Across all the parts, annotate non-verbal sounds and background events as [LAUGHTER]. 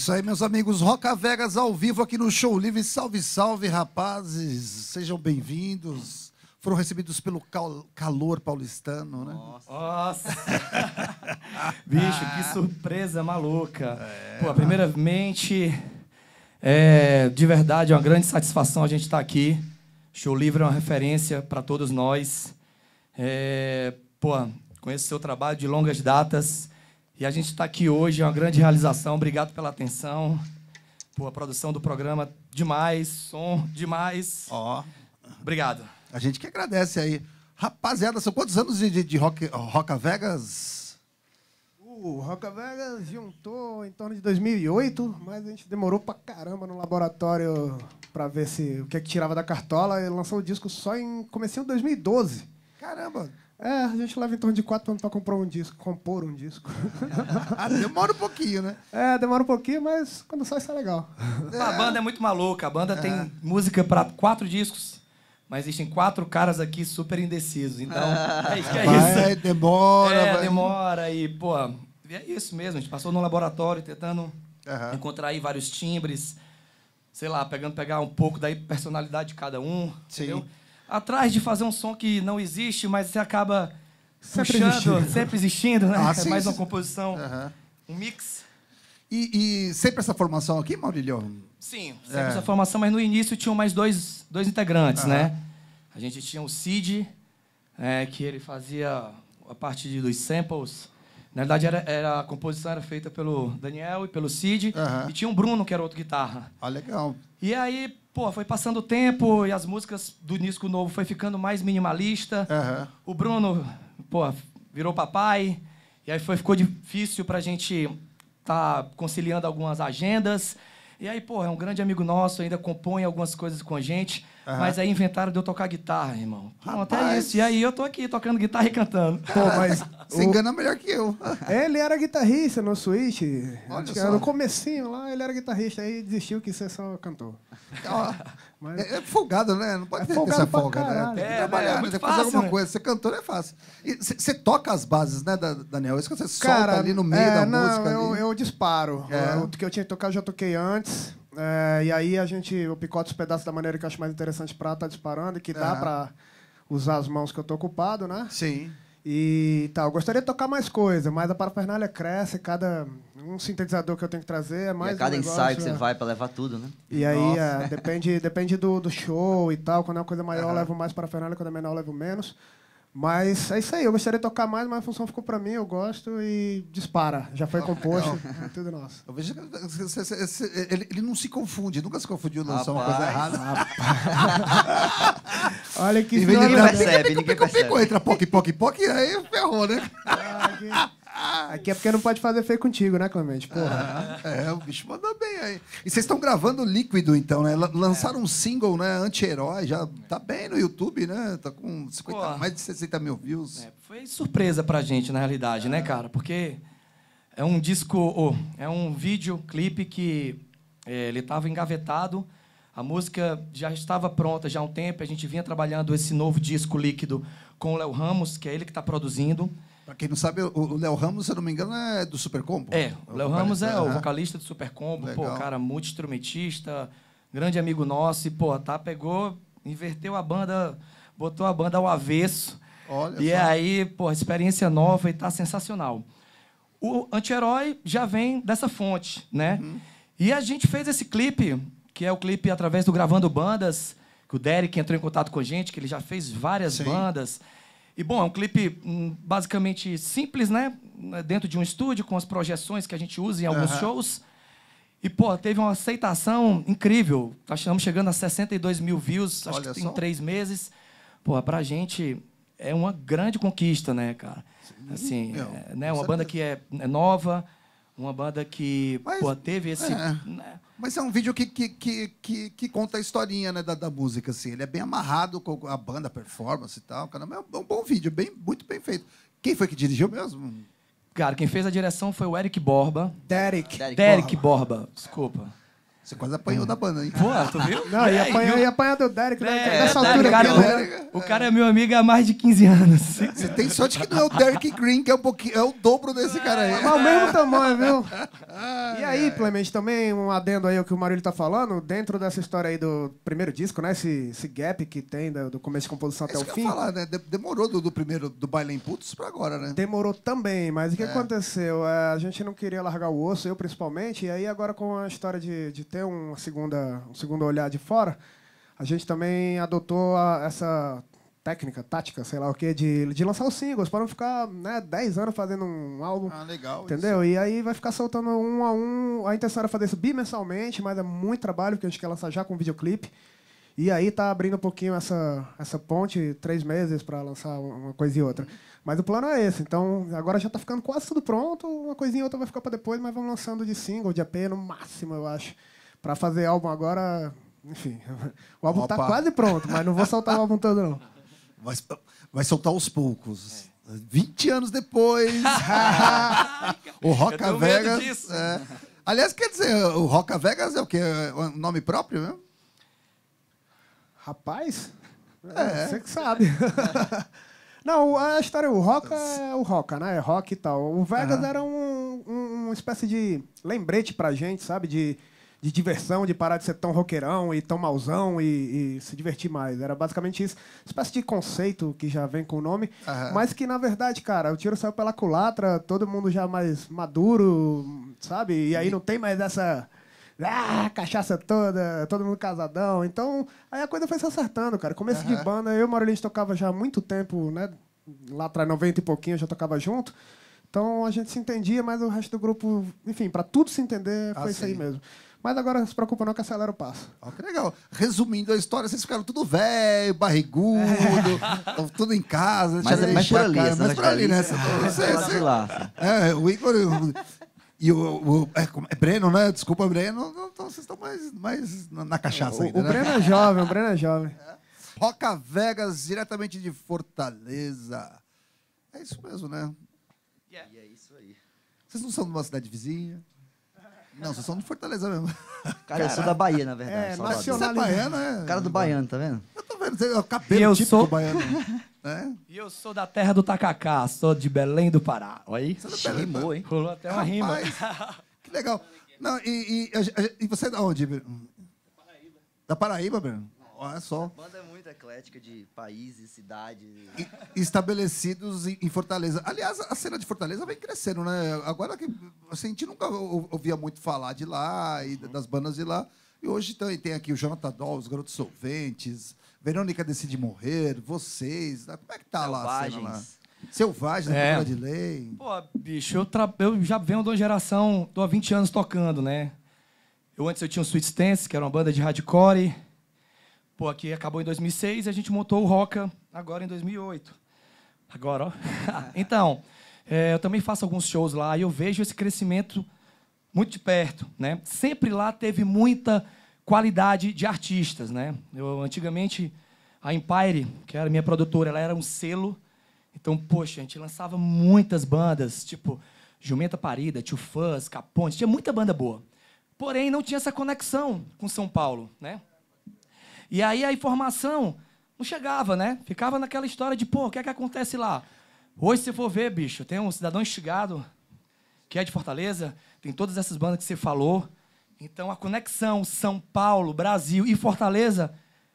isso aí, meus amigos. Roca Vegas ao vivo aqui no Show Livre. Salve, salve, rapazes. Sejam bem-vindos. Foram recebidos pelo cal calor paulistano, né? Nossa! Nossa. [LAUGHS] Bicho, ah. que surpresa maluca. É, Pô, primeiramente, é, de verdade, é uma grande satisfação a gente estar tá aqui. Show Livre é uma referência para todos nós. É, pô, conheço seu trabalho de longas datas. E a gente está aqui hoje, é uma grande realização. Obrigado pela atenção, pela produção do programa demais, som demais. Ó. Obrigado. A gente que agradece aí. Rapaziada, são quantos anos de, de, de rock, Vegas? O uh, Roca Vegas juntou em torno de 2008, mas a gente demorou pra caramba no laboratório pra ver se o que é que tirava da cartola e lançou o disco só em comecinho de 2012. Caramba! É, a gente leva em torno de quatro anos para comprar um disco, compor um disco. [LAUGHS] Ah, demora um pouquinho, né? É, demora um pouquinho, mas quando sai, sai legal. É. [LAUGHS] A banda é muito maluca. A banda é. tem música para quatro discos. Mas existem quatro caras aqui super indecisos, então... Ah. é, isso, é isso. Vai, demora... É, vai... demora e, pô... É isso mesmo, a gente passou no laboratório tentando uhum. encontrar aí vários timbres, sei lá, pegando pegar um pouco da personalidade de cada um, Sim. entendeu? atrás de fazer um som que não existe, mas você acaba sempre puxando, existindo. sempre existindo, né? Ah, é sim, Mais uma composição, uhum. um mix. E, e, sempre essa formação aqui, Maurílio? Sim, é. sempre é. essa formação, mas no início tinham mais dois, dois integrantes, uhum. né? A gente tinha o Cid, é, que ele fazia a parte dos samples na verdade, era, era, a composição era feita pelo Daniel e pelo Cid. Uhum. E tinha um Bruno, que era outro guitarra. Ah, legal. E aí, pô, foi passando o tempo e as músicas do disco novo foi ficando mais minimalista. Uhum. O Bruno, pô, virou papai. E aí foi, ficou difícil pra gente tá conciliando algumas agendas. E aí, pô, é um grande amigo nosso, ainda compõe algumas coisas com a gente. Uhum. Mas aí inventaram de eu tocar guitarra, irmão. Não, até isso. E aí eu tô aqui tocando guitarra e cantando. Pô, mas [LAUGHS] se engana melhor que eu. [LAUGHS] Ele era guitarrista no Switch. Olha só. No comecinho lá, ele era guitarrista. Aí desistiu que você só cantou. [LAUGHS] Mas... É, é folgado, né? Não pode é ter essa folga, né? Tem que é, trabalhar, é, né? tem que fazer alguma né? coisa. Ser cantor né? é fácil. Você toca as bases, né, Daniel? Isso que você Cara, solta ali no meio é, da não, música. Eu, eu disparo. É. O que eu tinha que tocar eu já toquei antes. É, e aí a gente, eu picoto os pedaços da maneira que eu acho mais interessante para tá disparando e que dá é. para usar as mãos que eu tô ocupado, né? Sim. E tal, tá, eu gostaria de tocar mais coisa, mas a parafernália cresce, cada um sintetizador que eu tenho que trazer é mais. E a cada um negócio, ensaio que você é. vai para levar tudo, né? E aí é, depende, depende do, do show e tal. Quando é uma coisa maior, eu levo mais parafernália, quando é menor, eu levo menos. Mas é isso aí, eu gostaria de tocar mais, mas a função ficou para mim, eu gosto e dispara. Já foi oh, composto, é tudo nosso. Eu vejo que ele, ele não se confunde, nunca se confundiu Não só uma coisa errada. [LAUGHS] Olha que ninguém percebe, ninguém percebe. Entra poc, poc, poc, aí ferrou, né? Aqui é porque não pode fazer feio contigo, né, Clemente? Porra. Ah, é, o bicho manda bem aí. E vocês estão gravando líquido, então, né? Lançaram é. um single, né? Anti-herói, já tá bem no YouTube, né? Tá com 50, mais de 60 mil views. É, foi surpresa pra gente, na realidade, né, cara? Porque é um disco, oh, é um videoclipe que é, ele tava engavetado. A música já estava pronta já há um tempo, a gente vinha trabalhando esse novo disco líquido com o Léo Ramos, que é ele que está produzindo. Para quem não sabe, o Léo Ramos, se eu não me engano, é do Supercombo. É, é o Léo Ramos é o né? vocalista do Supercombo, Legal. pô, cara, muito instrumentista, grande amigo nosso, e, pô, tá, pegou, inverteu a banda, botou a banda ao avesso. Olha e só. aí, pô, experiência nova e tá sensacional. O anti-herói já vem dessa fonte, né? Uhum. E a gente fez esse clipe, que é o clipe através do Gravando Bandas, que o Derek entrou em contato com a gente, que ele já fez várias Sim. bandas. E, bom, é um clipe hum, basicamente simples, né? Dentro de um estúdio, com as projeções que a gente usa em alguns shows. E, pô, teve uma aceitação incrível. Tá estamos chegando a 62 mil views acho que em três meses. Pô, pra gente é uma grande conquista, né, cara? Sim, assim, é, né? Uma banda que é, é nova, uma banda que mas, pô, teve esse. É. Né? Mas é um vídeo que, que, que, que, que conta a historinha né, da, da, música, assim. Ele é bem amarrado com a banda, a performance e tal. Caramba, é um é bom vídeo, bem, muito bem feito. Quem foi que dirigiu mesmo? Cara, quem fez a direção foi o Eric Borba. Derek. Derek, Derek Borba. Borba. Desculpa. Você quase apanhou da banda, hein? Pô, tu viu? Não, ia é, apanhar, ia apanhar do Derek, né? É, altura cara, é né? o, cara é meu amigo há mais de 15 anos. Você tem sorte que não é o Derek Green, que é, um pouquinho, é o dobro desse cara aí. Mas é o mesmo [LAUGHS] tamanho, viu? E aí, Clemente, também um adendo aí ao que o Marulho tá falando, dentro dessa história aí do primeiro disco, né? Esse, esse gap que tem do, começo de composição até Isso o fim. falar, né? Demorou do, do primeiro, do Baile Putz pra agora, né? Demorou também, mas o que é. aconteceu? A gente não queria largar o osso, eu principalmente, e aí agora com a história de, de ter uma segunda, um segundo olhar de fora, a gente também adotou a, essa técnica, tática, sei lá o que, de, de lançar os singles, para não ficar né, 10 anos fazendo um álbum. Ah, legal. Entendeu? Isso. E aí vai ficar soltando um a um. A intenção era fazer isso bimensalmente, mas é muito trabalho, porque a gente quer lançar já com videoclipe. E aí tá abrindo um pouquinho essa, essa ponte, três meses para lançar uma coisa e outra. Mas o plano é esse. Então, agora já tá ficando quase tudo pronto, uma coisinha e outra vai ficar para depois, mas vamos lançando de single, de AP no máximo, eu acho. Para fazer álbum agora, enfim. [LAUGHS] O álbum está quase pronto, mas não vou soltar o álbum todo, não. Vai, vai soltar aos poucos. É. 20 anos depois. [LAUGHS] o Roca Vegas. É. Aliás, quer dizer, o Roca Vegas é o quê? É um nome próprio mesmo? Rapaz? É. Você que sabe. [LAUGHS] Não, a história, o Roca é o Roca, né? É rock e tal. O Vegas uhum. era um, um, uma espécie de lembrete pra gente, sabe? De de diversão, de parar de ser tão roqueirão e tão mauzão e, e se divertir mais. Era basicamente isso. Espécie de conceito que já vem com o nome, uhum. mas que na verdade, cara, o tiro saiu pela culatra, todo mundo já mais maduro, sabe? E aí não tem mais essa ah, cachaça toda, todo mundo casadão. Então, aí a coisa foi se acertando, cara. Começo uhum. de banda, eu e o Maurício tocava já há muito tempo, né? Lá atrás, 90 e pouquinho, já tocava junto. Então a gente se entendia, mas o resto do grupo, enfim, para tudo se entender, ah, foi ah, isso aí mesmo. Mas agora não se preocupa não que acelera o passo. Ó, que legal. Resumindo a história, vocês ficaram tudo velho, barrigudo, é. [LAUGHS] tudo em casa. Mas, é mas por ali. né? mas por ali, né? Você, você, é, o Igor... E o, o, o é, é, Breno, né? Desculpa, Breno. Não, então vocês estão mais, mais na, cachaça ainda, O né? Breno é jovem, o Breno é jovem. [LAUGHS] Roca Vegas, diretamente de Fortaleza. É isso mesmo, né? Yeah. E é isso aí. Vocês não são de uma cidade vizinha? Não, vocês são do Fortaleza mesmo. [LAUGHS] Cara, eu sou da Bahia, na verdade. É, Salvador. é né? baiano, é. Cara do baiano, tá vendo? Eu tô vendo, é o cabelo eu típico sou... baiano. [LAUGHS] É? E eu sou da terra do Tacacá, sou de Belém do Pará. Olha aí. Você rimou, é hein? Rolou até uma Rapaz, rima. [LAUGHS] Que legal. Não, e, e, e, você é da onde, Da Paraíba. Da Paraíba, Bruno? Olha só. banda é eclética de países, cidades. Estabelecidos em Fortaleza. Aliás, a cena de Fortaleza vem crescendo, né? Agora que assim, a gente nunca ouvia muito falar de lá e uhum. das bandas de lá. E hoje então tem aqui o Jonathan Doll, os Garotos Solventes, Verônica Decide Morrer, vocês. Né? Como é que tá Selvagens. lá a cena lá? Selvagem, né? é. da de lei. Pô, bicho, eu, tra... eu já venho de uma geração, tô há 20 anos tocando, né? Eu antes eu tinha o Sweet Stance, que era uma banda de hardcore. Pô, aqui acabou em 2006 e a gente montou o Roca agora em 2008. Agora, ó. [LAUGHS] então, é, eu também faço alguns shows lá e eu vejo esse crescimento muito de perto, né? Sempre lá teve muita qualidade de artistas, né? Eu antigamente a Empire, que era minha produtora, ela era um selo. Então, poxa, a gente lançava muitas bandas, tipo Jumenta Parida, Tio Fãs, Caponte, tinha muita banda boa. Porém, não tinha essa conexão com São Paulo, né? E aí a informação não chegava, né? Ficava naquela história de, pô, o que é que acontece lá? Hoje, se for ver, bicho, tem um cidadão instigado, que é de Fortaleza, tem todas essas bandas que você falou. Então, a conexão São Paulo, Brasil e Fortaleza,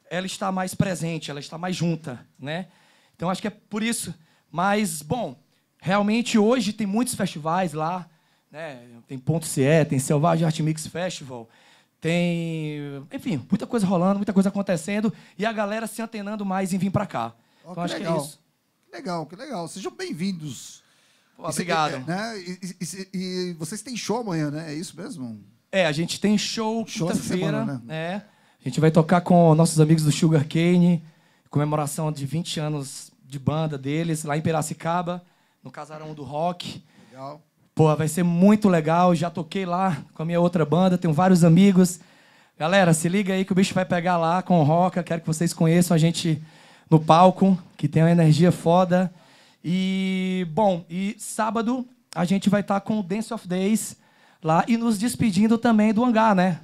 ela está mais presente, ela está mais junta, né? Então, acho que é por isso. Mas, bom, realmente hoje tem muitos festivais lá, né? Tem Ponto CE, tem Selvagem Art Mix Festival, tem, enfim, muita coisa rolando, muita coisa acontecendo e a galera se antenando mais em vir para cá. Oh, então acho legal. que é isso. Que legal, que legal. Sejam bem-vindos. Obrigado. E, é, né? e, e, e, vocês têm show amanhã, né? É isso mesmo? É, a gente tem show, show quinta-feira. Né? É. A gente vai tocar com nossos amigos do Sugar Cane, comemoração de 20 anos de banda deles, lá em Piracicaba, no Casarão do Rock. Legal. Pô, vai ser muito legal. Já toquei lá com a minha outra banda, tenho vários amigos. Galera, se liga aí que o bicho vai pegar lá com o Roca. Quero que vocês conheçam a gente no palco, que tem uma energia foda. E, bom, e sábado a gente vai estar tá com o Dance of Days lá e nos despedindo também do hangar, né?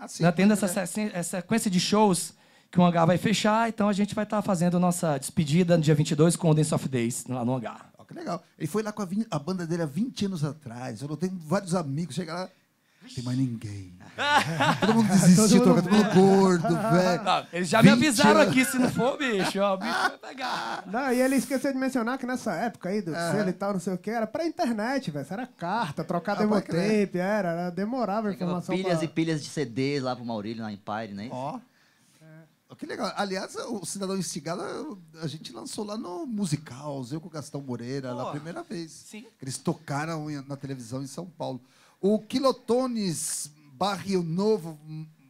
Ah, sim. Tendo essa é sequência de shows que o hangar vai fechar, então a gente vai estar tá fazendo nossa despedida no dia 22 com o Dance of Days lá no hangar que legal. Ele foi lá com a, a banda dele há 20 anos atrás. Eu não tenho vários amigos, chega lá. Não tem mais ninguém. [LAUGHS] todo mundo desistiu, todo, mundo... todo mundo gordo, velho. Não, eles já me avisaram anos. aqui, se não for, bicho, ó, o bicho vai pegar. Não, e ele esqueceu de mencionar que nessa época aí do é. selo e tal, não sei o que, era pra internet, velho. Era carta, trocada ah, emotape, era, era, demorava a informação. Pilhas pra... e pilhas de CDs lá pro Maurílio, na Empire, né? Ó. Oh. Ah, que legal. Aliás, o Cidadão Instigado a gente lançou lá no Musical, eu com o Gastão Moreira, oh, primeira vez. Sim. Eles tocaram na televisão em São Paulo. O Quilotones Barrio Novo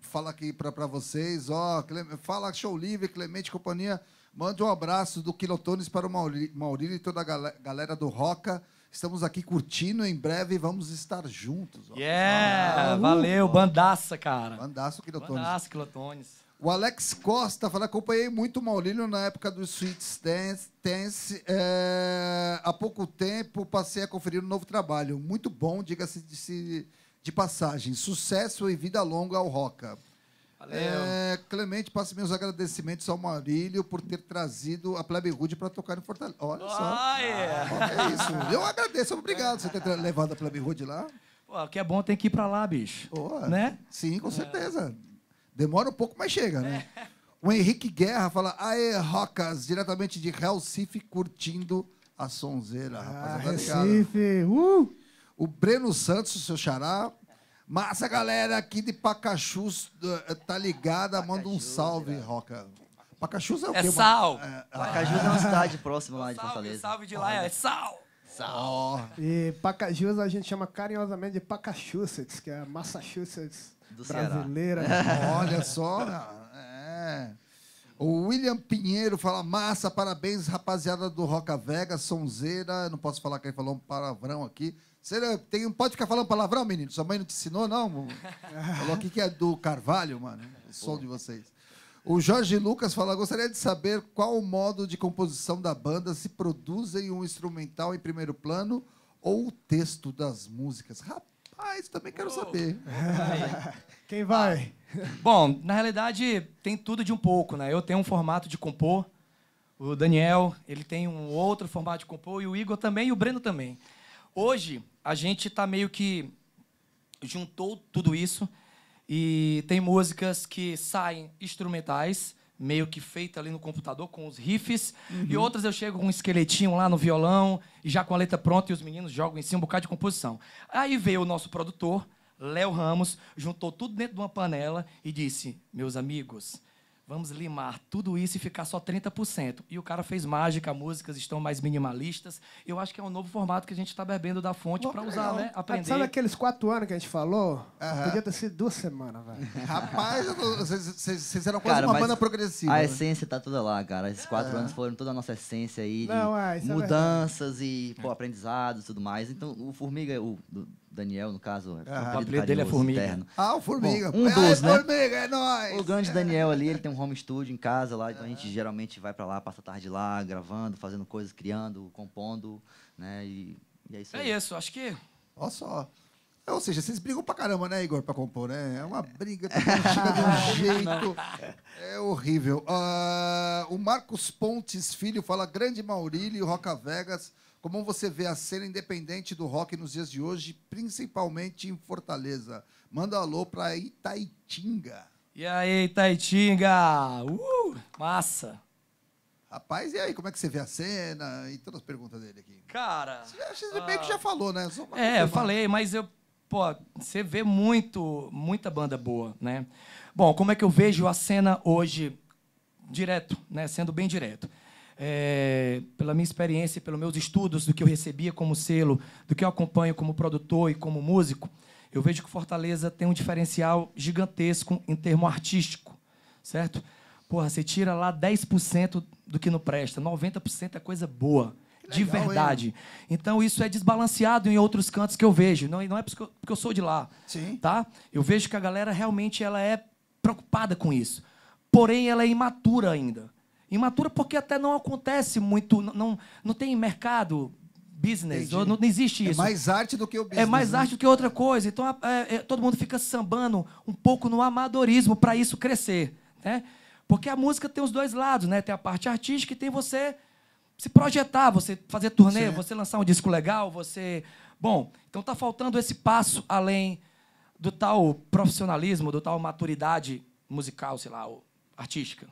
fala aqui para vocês, ó, fala Show Livre, Clemente Companhia, manda um abraço do Quilotones para o Maurílio e toda a galera do Roca. Estamos aqui curtindo, em breve vamos estar juntos. Ó. Yeah! Ah, valeu, uh, bandaça, cara. Bandaço, Quilotones. Bandaço, Quilotones. O Alex Costa fala: acompanhei muito o Maurílio na época do Sweet Dance. Dance é, há pouco tempo passei a conferir um novo trabalho. Muito bom, diga-se de, de, passagem. Sucesso e vida longa ao Roca. Valeu. É, Clemente, passe meus agradecimentos ao Maurílio por ter trazido a Plebe Rude para tocar em Fortaleza. Olha só. Oh, yeah. é isso. Eu agradeço, obrigado por você ter levado a Plebe Rude lá. o que é bom tem que ir para lá, bicho. Oh, né? Sim, com é. certeza. É. Demora um pouco, mas chega, né? O Henrique Guerra fala, aê, Rocas, diretamente de Recife, curtindo a sonzeira, ah, rapaziada. Tá Recife, uh! O Breno Santos, o seu xará. massa galera aqui de Pacachus eh, tá ligada, manda um salve, Roca. Pacachus é o é quê? É sal. É, ah. Pacajus é uma cidade próxima lá de salve, Fortaleza. Salve de lá, é sal. Sal. E Pacajus a gente chama carinhosamente de Pacachusets, que é Massachusetts. Do brasileira. Ceará. [LAUGHS] Olha só. É. O William Pinheiro fala: massa, parabéns, rapaziada do Roca Vega, Sonzeira. Não posso falar que ele falou um palavrão aqui. Será? tem, pode ficar falando palavrão, menino? Sua mãe não te ensinou, não? [LAUGHS] falou aqui que é do Carvalho, mano. É o som de vocês. O Jorge Lucas fala: gostaria de saber qual o modo de composição da banda, se produzem um instrumental em primeiro plano ou o texto das músicas. Rapaz, ah, isso também quero saber. [LAUGHS] Quem vai? Bom, na realidade, tem tudo de um pouco, né? Eu tenho um formato de compor, o Daniel, ele tem um outro formato de compor, e o Igor também, e o Breno também. Hoje, a gente está meio que juntou tudo isso, e tem músicas que saem instrumentais, meio que feita ali no computador com os riffs, uhum. e outras eu chego com um esqueletinho lá no violão, e já com a letra pronta, e os meninos jogam em cima um bocado de composição. Aí veio o nosso produtor, Léo Ramos, juntou tudo dentro de uma panela e disse: Meus amigos, Vamos limar tudo isso e ficar só 30%. E o cara fez mágica, músicas estão mais minimalistas. Eu acho que é um novo formato que a gente está bebendo da fonte para usar, né? Tá, Aprender. Sabe aqueles quatro anos que a gente falou? Uhum. Podia ter sido duas semanas, velho. [LAUGHS] Rapaz, vocês eram quase cara, uma banda progressiva. A né? essência tá toda lá, cara. Esses quatro é. anos foram toda a nossa essência aí. Não, é, é mudanças é e pô, aprendizados e tudo mais. Então, o Formiga, o, Daniel, no caso, ah, é o apelido dele é Formiga. Interno. Ah, o Formiga. Bom, um é, dos, é né? Formiga, é nóis. O grande Daniel ali, ele tem um home studio em casa lá, então a gente é. geralmente vai para lá, passa a tarde lá, gravando, fazendo coisas, criando, compondo, né? E, e é isso é aí. É isso, acho que... Olha só. Ou seja, vocês brigam pra caramba, né, Igor, pra compor, né? É uma briga, [LAUGHS] chega de um jeito. É horrível. Uh, o Marcos Pontes Filho fala: grande Maurílio, Roca Vegas. Como você vê a cena independente do rock nos dias de hoje, principalmente em Fortaleza? Manda um alô para Itaitinga. E aí, Itaitinga? Uh, massa! Rapaz, e aí, como é que você vê a cena? E todas as perguntas dele aqui. Cara. Você já, bem uh... que já ah, falou, né? é, eu falei, mas eu. Pô, você vê muito, muita banda boa, né? Bom, como é que eu vejo a cena hoje? Direto, né? Sendo bem direto é, pela minha experiência, pelos meus estudos, do que eu recebia como selo, do que eu acompanho como produtor e como músico, eu vejo que Fortaleza tem um diferencial gigantesco em termo artístico, certo? Porra, você tira lá 10% do que não presta, 90% é coisa boa, legal, de verdade. Hein? Então isso é desbalanceado em outros cantos que eu vejo, não, não é porque eu, porque eu sou de lá, Sim. tá? Eu vejo que a galera realmente ela é preocupada com isso. Porém, ela é imatura ainda. Imatura porque até não acontece muito, não, não, tem mercado business, não, não, existe é isso. É mais arte do que o é business. É mais né? arte do que outra coisa. Então é, é, todo mundo fica sambando um pouco no amadorismo para isso crescer, né? Porque a música tem os dois lados, né? Tem a parte artística e tem você se projetar, você fazer turnê, Sim. você lançar um disco legal, você Bom, então tá faltando esse passo além do tal profissionalismo, do tal maturidade musical, sei lá, artística.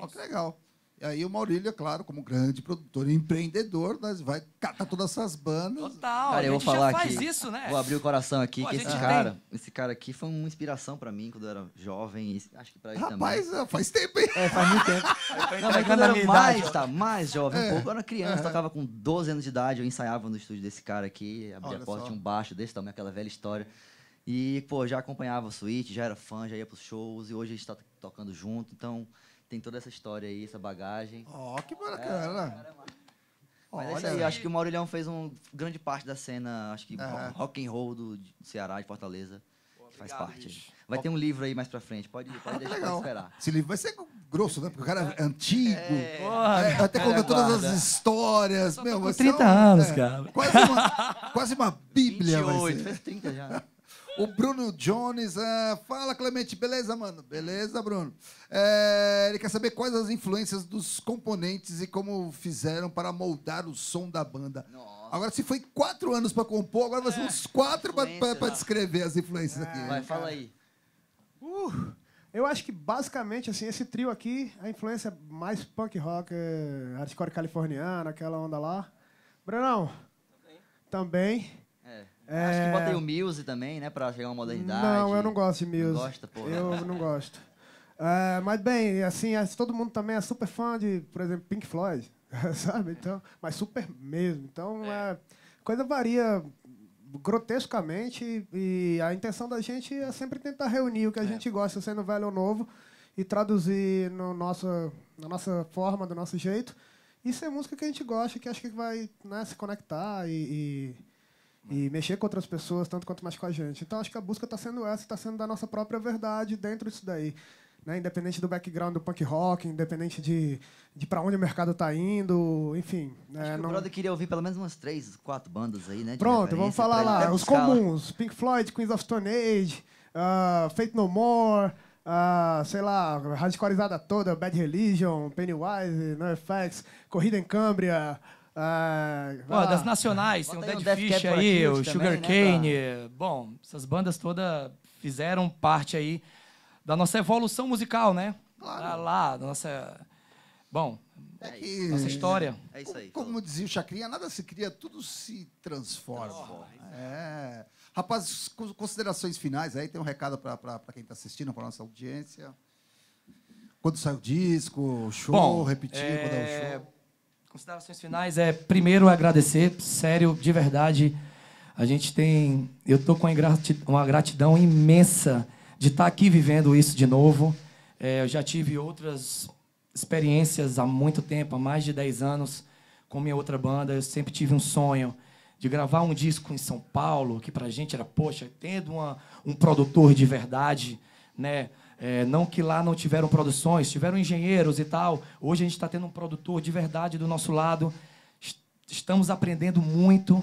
Ó, que legal. E aí o Maurílio, é claro, como grande produtor e empreendedor, nós vai catar todas essas bandas. Total, cara, eu vou falar aqui, isso, né? Vou abrir o coração aqui, Pô, que esse cara, tem... esse cara aqui foi uma inspiração pra mim quando eu era jovem, acho que pra ele Rapaz, também. Rapaz, é, faz tempo, hein? É, faz muito tempo. [LAUGHS] Tá Não, mas quando eu era mais, idade, tá, mais jovem, é. um pouco, eu era criança, é. tocava com 12 anos de idade, eu ensaiava no estúdio desse cara aqui, abria a porta, tinha um baixo desse também aquela velha história. E, pô, já acompanhava o Switch, já era fã, já ia pros shows, e hoje a gente tá tocando junto, então tem toda essa história aí, essa bagagem. Ó, oh, que bacana! É, mas Olha. é isso aí, acho que o Maurilhão fez uma grande parte da cena, acho que é. rock and roll do Ceará, de Fortaleza. faz parte. Vai ter um livro aí mais pra frente, pode, pode ah, [LAUGHS] deixar legal. esperar. Esse livro vai ser grosso, né? Porque o cara é antigo, é, Porra, é, até conta todas as histórias. Meu, 30 tá é um, anos, é, cara. Quase uma, quase uma bíblia 28, vai ser. fez 30 já. O Bruno Jones, ah, fala Clemente, beleza, mano? Beleza, Bruno? É, ele quer saber quais as influências dos componentes e como fizeram para moldar o som da banda. Nossa. Agora, se foi quatro anos para compor, agora vai ser é, uns quatro para descrever as influências é, aqui. Vai, fala aí. Uh, eu acho que basicamente assim esse trio aqui, a influência mais punk rock, é, hardcore californiana, aquela onda lá. Brunão, também. também. É... Acho que botei é. o Muse também, né? Pra chegar uma modernidade. Não, eu não gosto de Muse. Não gosta, pô? Eu não gosto. [LAUGHS] É, mas bem, assim, é, todo mundo também é super fã de, por exemplo, Pink Floyd, [LAUGHS] sabe? Então, mas super mesmo. Então, é. é coisa varia grotescamente e a intenção da gente é sempre tentar reunir o que a gente gosta, sendo velho ou novo, e traduzir no nosso, na nossa forma, do nosso jeito. Isso é música que a gente gosta, que acho que vai né, se conectar e, e e mexer com outras pessoas tanto quanto mais com a gente. Então acho que a busca está sendo essa, está sendo da nossa própria verdade dentro disso daí. Né? Independente do background do punk rock, independente de, de para onde o mercado está indo, enfim. Né? Acho é, que não... o brother queria ouvir pelo menos umas três, quatro bandas aí, né? Pronto, vamos falar lá. Os comuns, Pink Floyd, Queens of Stone Age, uh, Fate No More... Uh, sei lá, radicalizada toda, Bad Religion, Pennywise, Effects, Corrida em Cambria, ah, Pô, das nacionais, tem o Dead um Fish aí, o Sugar também, né, Cane. Né, pra... Bom, essas bandas todas fizeram parte aí da nossa evolução musical, né? Claro. Lá, tá lá da nossa. Bom, é, é que... nossa história. É isso aí. Como, como dizia o Chacrinha, nada se cria, tudo se transforma. É. é. Rapazes, considerações finais aí, tem um recado para quem está assistindo, para nossa audiência. Quando sai o disco, show, Bom, repetir, é... quando é o é, show. Considerações finais é primeiro agradecer, sério, de verdade. A gente tem. Eu estou com uma gratidão imensa de estar tá aqui vivendo isso de novo. É, eu já tive outras experiências há muito tempo, há mais de 10 anos, com minha outra banda. Eu sempre tive um sonho de gravar um disco em São Paulo, que para a gente era, poxa, tendo uma, um produtor de verdade, né? É, não que lá não tiveram produções, tiveram engenheiros e tal. Hoje a gente está tendo um produtor de verdade do nosso lado. Estamos aprendendo muito.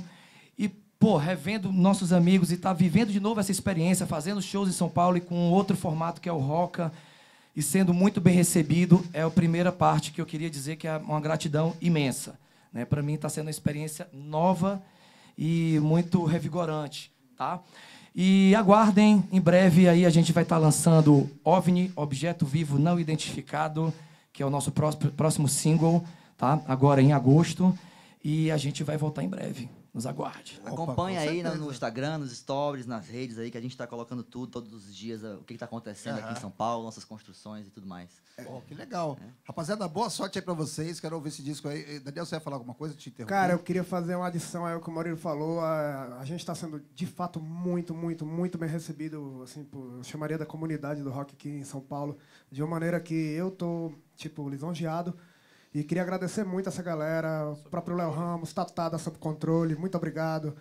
E, pô, revendo nossos amigos e está vivendo de novo essa experiência, fazendo shows em São Paulo e com outro formato que é o Roca e sendo muito bem recebido, é a primeira parte que eu queria dizer que é uma gratidão imensa. Né? Para mim está sendo uma experiência nova e muito revigorante. Tá? E aguardem, em breve aí a gente vai estar lançando OVNI, Objeto Vivo Não Identificado, que é o nosso próximo single, tá? Agora em agosto. E a gente vai voltar em breve. Nos aguarde. Acompanhe Acompanha aí no, no Instagram, nos stories, nas redes aí, que a gente está colocando tudo, todos os dias, o que está acontecendo uhum. aqui em São Paulo, nossas construções e tudo mais. É, oh, que legal. É. Rapaziada, boa sorte aí para vocês. Quero ouvir esse disco aí. Daniel, você ia falar alguma coisa? Te Cara, eu queria fazer uma adição aí ao que o Maurílio falou. A, a gente está sendo, de fato, muito, muito, muito bem recebido, assim, por, chamaria da comunidade do rock aqui em São Paulo, de uma maneira que eu tô, tipo, lisonjeado. E queria agradecer muito essa galera, o próprio Léo Ramos, Tatada Sob Controle, muito obrigado.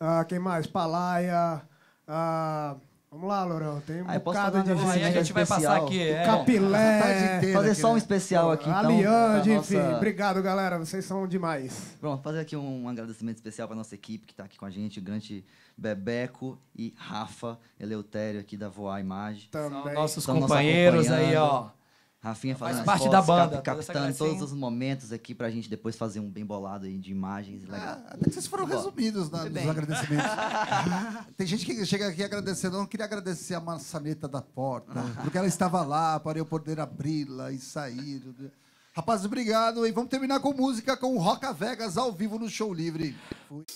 Uh, quem mais? Palaia. Uh, vamos lá, Lourão. tem um ah, bocado de gente. a gente vai passar aqui. É. Capilé. Inteira, fazer só um né? especial aqui. Então, Aliande, enfim. Nossa... Obrigado, galera, vocês são demais. Pronto, fazer aqui um agradecimento especial para nossa equipe que está aqui com a gente, o Grande Bebeco e Rafa Eleutério aqui da Voar Imagem. Também. São nossos são companheiros aí, ó. Rafinha faz assim, parte da banda, captando todos os momentos aqui pra gente depois fazer um bem bolado aí de imagens. Ah, até que vocês foram Bom, resumidos na, né, nos agradecimentos. [LAUGHS] Tem gente que chega aqui agradecendo. Eu queria agradecer a maçaneta da porta, [LAUGHS] porque ela estava lá para eu poder abri-la e sair. Rapazes, obrigado. E vamos terminar com música com o Roca Vegas ao vivo no Show Livre. Fui.